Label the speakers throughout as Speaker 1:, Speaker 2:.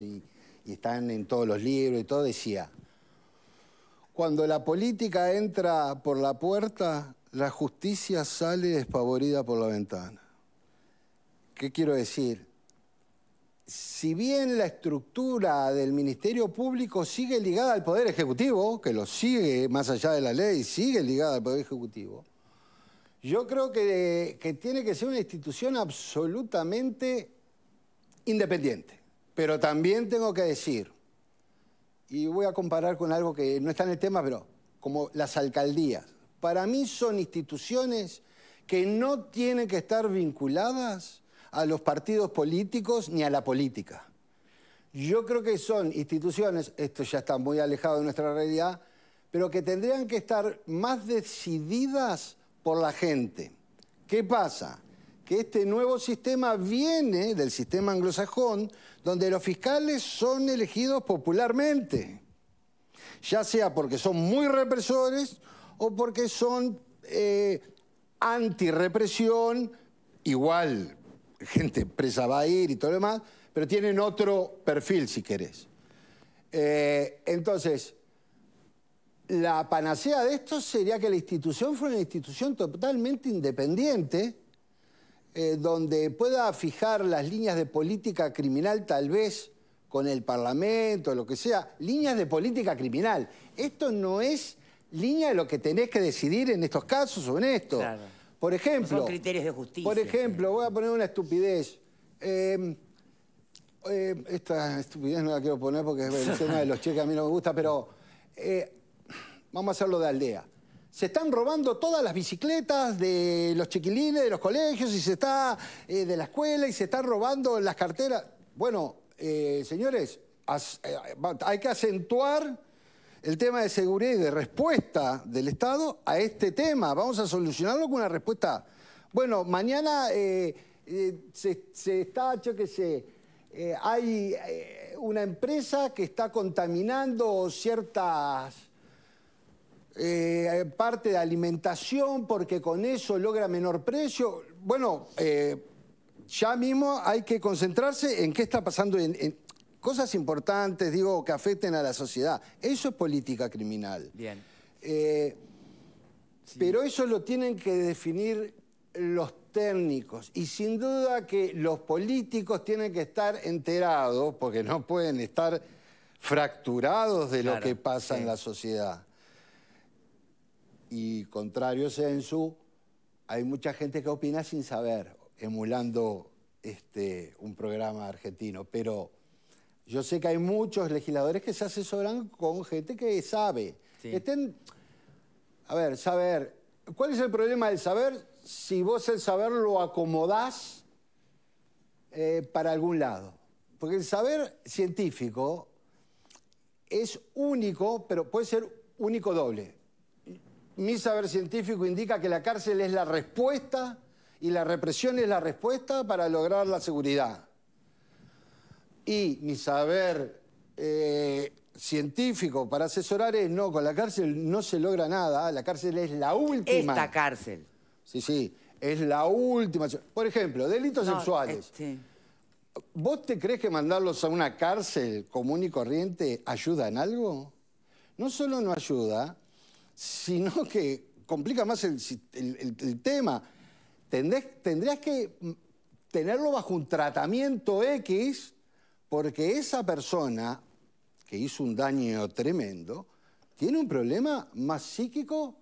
Speaker 1: Y, están en todos los libros y todo, decía, cuando la política entra por la puerta, la justicia sale despavorida por la ventana. ¿Qué quiero decir? Si bien la estructura del Ministerio Público sigue ligada al Poder Ejecutivo, que lo sigue más allá de la ley, sigue ligada al Poder Ejecutivo, yo creo que tiene que ser una institución absolutamente independiente pero también tengo que decir, y voy a comparar con algo que no está en el tema, pero como las alcaldías. Para mí son instituciones que no tienen que estar vinculadas a los partidos políticos ni a la política. Yo creo que son instituciones, esto ya está muy alejado de nuestra realidad, pero que tendrían que estar más decididas por la gente. ¿Qué pasa? que este nuevo sistema viene del sistema anglosajón, donde los fiscales son elegidos popularmente, ya sea porque son muy represores o porque son eh, antirrepresión, igual, gente presa va a ir y todo lo demás, pero tienen otro perfil, si querés. Eh, entonces, la panacea de esto sería que la institución fuera una institución totalmente independiente, eh, donde pueda fijar las líneas de política criminal tal vez con el Parlamento, lo que sea, líneas de política criminal. Esto no es línea de lo que tenés que decidir en estos casos o en esto. Por ejemplo... criterios de justicia. Por ejemplo, voy a poner una estupidez. Em, eh, esta estupidez no la quiero poner porque el tema de los cheques a mí no me gusta, pero eh, vamos a hacerlo de aldea. Se están robando todas las bicicletas de los chiquilines, de los colegios, y se está eh, de la escuela, y se están robando las carteras. Bueno, eh, señores, eh, hay que acentuar el tema de seguridad y de respuesta del Estado a este tema. Vamos a solucionarlo con una respuesta. Bueno, mañana se, está, yo qué sé, hay una empresa que está contaminando ciertas eh, parte de alimentación porque con eso logra menor precio. Bueno, eh, ya mismo hay que concentrarse en qué está pasando en, cosas importantes, digo, que afecten a la sociedad. Eso es política criminal. Bien. Eh, pero eso lo tienen que definir los técnicos y sin duda que los políticos tienen que estar enterados porque no pueden estar fracturados de lo que pasa en la sociedad y contrario a su, hay mucha gente que opina sin saber, emulando este, un programa argentino, pero yo sé que hay muchos legisladores que se asesoran con gente que sabe. a ver, saber, ¿cuál es el problema del saber si vos el saber lo acomodás eh, para algún lado? Porque el saber científico es único, pero puede ser único doble mi saber científico indica que la cárcel es la respuesta y la represión es la respuesta para lograr la seguridad. Y mi saber eh, científico para asesorar es, no, con la cárcel no se logra nada, la cárcel es la última. Esta cárcel. Sí, sí, es la última. Por ejemplo, delitos sexuales. Este, ¿Vos te crees que mandarlos a una cárcel común y corriente ayuda en algo? No solo no ayuda, sino que complica más el, tema. tendrías que mm, tenerlo bajo un tratamiento X porque esa persona que hizo un daño tremendo tiene un problema más psíquico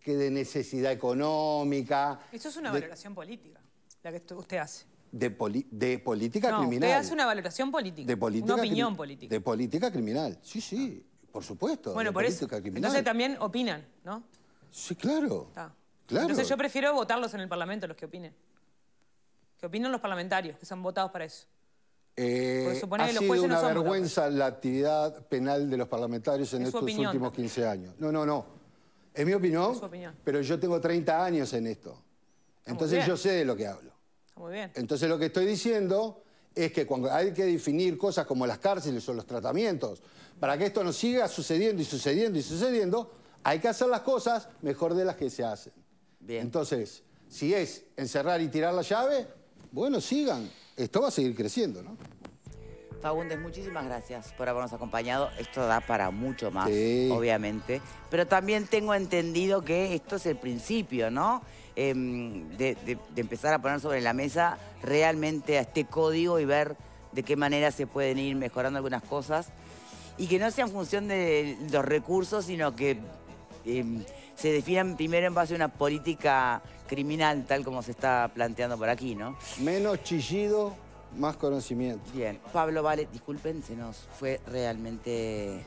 Speaker 1: que de necesidad económica. Eso es una valoración política, la que usted hace. De, de política no, criminal. Usted hace
Speaker 2: una valoración política. De política opinión política. De
Speaker 1: política criminal, sí, sí. Por supuesto. Bueno, por eso. Entonces
Speaker 2: también opinan,
Speaker 1: ¿no? Sí, claro. claro. Entonces yo
Speaker 2: prefiero votarlos en el Parlamento, los que opinen. Que opinen los parlamentarios, que son votados para eso.
Speaker 1: Eh, ha que sido una vergüenza la actividad penal de los parlamentarios en estos últimos 15 años. No, no, no. Es mi opinión, opinión. pero yo tengo 30 años en esto. Entonces yo sé de lo que hablo. muy bien. Entonces lo que estoy diciendo es que cuando hay que definir cosas como las cárceles o los tratamientos, para que esto no siga sucediendo y sucediendo y sucediendo, hay que hacer las cosas mejor de las que se hacen. Entonces, si es encerrar y tirar la llave, bueno, sigan. Esto va a seguir creciendo, ¿no?
Speaker 2: Fagundes, muchísimas gracias por habernos acompañado. Esto da para mucho más, obviamente. Pero también tengo entendido que esto es el principio, ¿no? Em, de, empezar a poner sobre la mesa realmente a este código y ver de qué manera se pueden ir mejorando algunas cosas. Y que no sea en función de los recursos, sino que em, se definan primero en base a una política criminal, tal como se está planteando por aquí, ¿no?
Speaker 1: Menos chillido, más conocimiento. Bien,
Speaker 2: Pablo Vale, disculpen, se nos fue realmente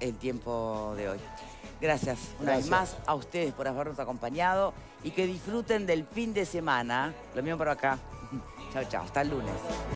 Speaker 2: el tiempo de hoy. Gracias una vez más a ustedes por habernos acompañado y que disfruten del fin de semana. Lo mismo para acá. Chao, chao. Hasta el lunes.